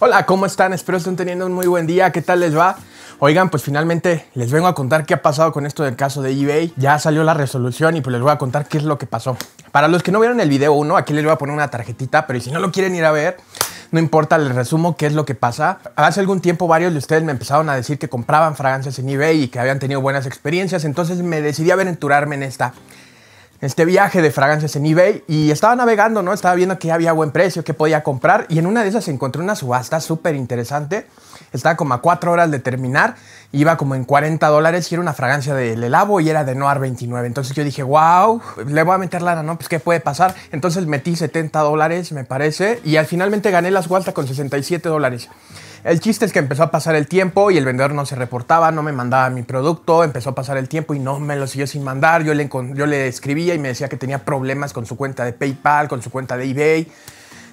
Hola, ¿cómo están? Espero estén teniendo un muy buen día. ¿Qué tal les va? Oigan, pues finalmente les vengo a contar qué ha pasado con esto del caso de eBay. Ya salió la resolución y pues les voy a contar qué es lo que pasó. Para los que no vieron el video 1, aquí les voy a poner una tarjetita, pero si no lo quieren ir a ver, no importa, les resumo qué es lo que pasa. Hace algún tiempo varios de ustedes me empezaron a decir que compraban fragancias en eBay y que habían tenido buenas experiencias, entonces me decidí aventurarme en esta este viaje de fragancias en eBay y estaba navegando, ¿no? Estaba viendo que había buen precio, que podía comprar y en una de esas encontré una subasta súper interesante. Estaba como a 4 horas de terminar, iba como en 40 dólares y era una fragancia de Labo y era de Noir 29. Entonces yo dije, wow, le voy a meter lana, ¿no? Pues qué puede pasar. Entonces metí 70 dólares, me parece, y al finalmente gané la subasta con 67 dólares. El chiste es que empezó a pasar el tiempo y el vendedor no se reportaba, no me mandaba mi producto, empezó a pasar el tiempo y no me lo siguió sin mandar. Yo le, escribía y me decía que tenía problemas con su cuenta de PayPal, con su cuenta de eBay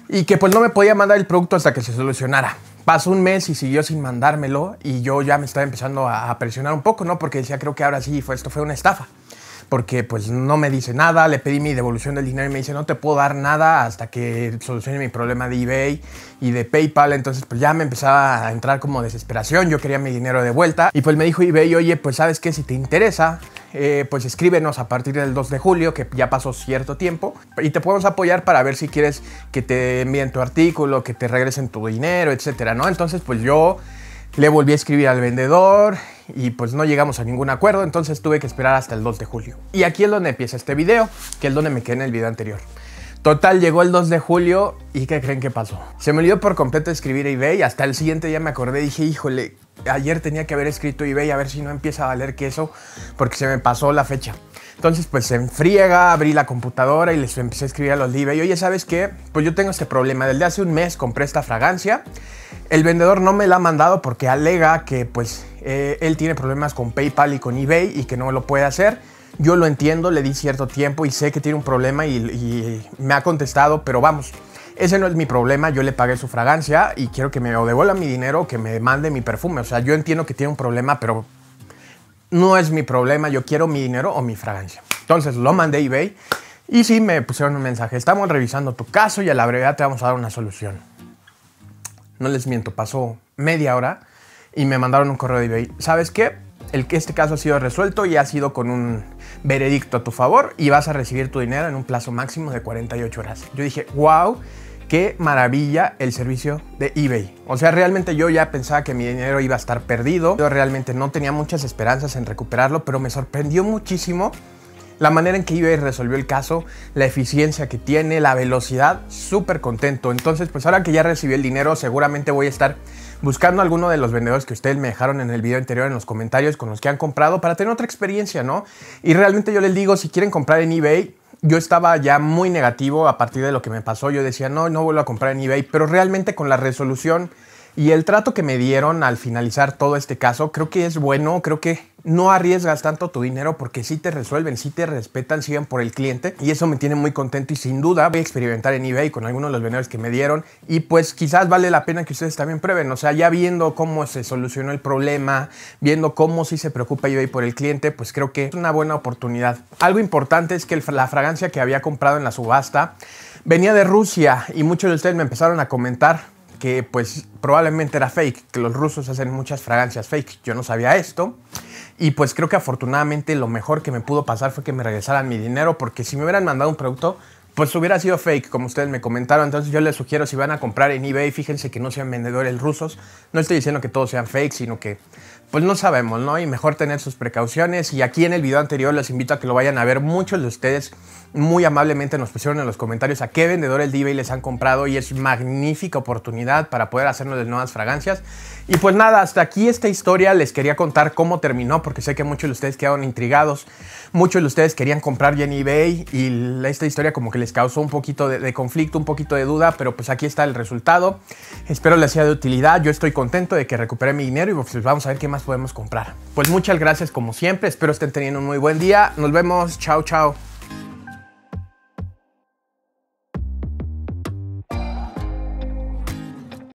y que pues no me podía mandar el producto hasta que se solucionara. Pasó un mes y siguió sin mandármelo y yo ya me estaba empezando a presionar un poco, ¿no? Porque decía, creo que ahora sí, fue, esto fue una estafa porque pues no me dice nada, le pedí mi devolución del dinero y me dice no te puedo dar nada hasta que solucione mi problema de eBay y de PayPal, entonces pues ya me empezaba a entrar como desesperación, yo quería mi dinero de vuelta y pues me dijo eBay, oye pues sabes que si te interesa, eh, pues escríbenos a partir del 2 de julio, que ya pasó cierto tiempo, y te podemos apoyar para ver si quieres que te envíen tu artículo, que te regresen tu dinero, etcétera, ¿no? Entonces pues yo... Le volví a escribir al vendedor, y pues no llegamos a ningún acuerdo, entonces tuve que esperar hasta el 2 de julio. Y aquí es donde empieza este video, que es donde me quedé en el video anterior. Total, llegó el 2 de julio y ¿qué creen que pasó? Se me olvidó por completo escribir eBay, hasta el siguiente día me acordé y dije, híjole, ayer tenía que haber escrito eBay a ver si no empieza a valer queso porque se me pasó la fecha. Entonces pues se enfriega, abrí la computadora y les empecé a escribir a los de eBay, oye, ¿sabes qué? Pues yo tengo este problema, desde hace un mes compré esta fragancia, el vendedor no me la ha mandado porque alega que pues eh, él tiene problemas con PayPal y con eBay y que no lo puede hacer. Yo lo entiendo, le di cierto tiempo y sé que tiene un problema y, me ha contestado, pero vamos, ese no es mi problema, yo le pagué su fragancia y quiero que me devuelva mi dinero, O que me mande mi perfume. O sea, yo entiendo que tiene un problema, pero no es mi problema, yo quiero mi dinero o mi fragancia. Entonces lo mandé a eBay y sí me pusieron un mensaje, estamos revisando tu caso y a la brevedad te vamos a dar una solución. No les miento, pasó media hora y me mandaron un correo de eBay. ¿Sabes qué? El, que este caso ha sido resuelto y ha sido con un veredicto a tu favor y vas a recibir tu dinero en un plazo máximo de 48 horas. Yo dije, wow, qué maravilla el servicio de eBay. O sea, realmente yo ya pensaba que mi dinero iba a estar perdido. Yo realmente no tenía muchas esperanzas en recuperarlo, pero me sorprendió muchísimo la manera en que eBay resolvió el caso, la eficiencia que tiene, la velocidad, súper contento. Entonces, pues ahora que ya recibí el dinero, seguramente voy a estar buscando alguno de los vendedores que ustedes me dejaron en el video anterior en los comentarios con los que han comprado para tener otra experiencia, ¿no? Y realmente yo les digo, si quieren comprar en eBay, yo estaba ya muy negativo a partir de lo que me pasó. Yo decía, no, no vuelvo a comprar en eBay, pero realmente con la resolución y el trato que me dieron al finalizar todo este caso, creo que es bueno, creo que no arriesgas tanto tu dinero porque si te resuelven, si te respetan, siguen por el cliente y eso me tiene muy contento y sin duda voy a experimentar en eBay con algunos de los vendedores que me dieron y pues quizás vale la pena que ustedes también prueben, o sea, ya viendo cómo se solucionó el problema, viendo cómo sí se preocupa eBay por el cliente, pues creo que es una buena oportunidad. Algo importante es que la fragancia que había comprado en la subasta venía de Rusia y muchos de ustedes me empezaron a comentar que pues probablemente era fake, que los rusos hacen muchas fragancias fake. Yo no sabía esto. Y pues creo que afortunadamente lo mejor que me pudo pasar fue que me regresaran mi dinero, porque si me hubieran mandado un producto, pues hubiera sido fake, como ustedes me comentaron. Entonces yo les sugiero, si van a comprar en eBay, fíjense que no sean vendedores rusos. No estoy diciendo que todos sean fake, sino que pues no sabemos, ¿no? Y mejor tener sus precauciones. Y aquí en el video anterior les invito a que lo vayan a ver. Muchos de ustedes muy amablemente nos pusieron en los comentarios a qué vendedores de eBay les han comprado y es magnífica oportunidad para poder hacernos de nuevas fragancias. Y pues nada, hasta aquí esta historia. Les quería contar cómo terminó porque sé que muchos de ustedes quedaron intrigados. Muchos de ustedes querían comprar ya en eBay y esta historia como que les causó un poquito de, conflicto, un poquito de duda, pero pues aquí está el resultado. Espero les sea de utilidad. Yo estoy contento de que recuperé mi dinero y pues vamos a ver qué más podemos comprar. Pues muchas gracias como siempre, espero estén teniendo un muy buen día, nos vemos, chao, chao.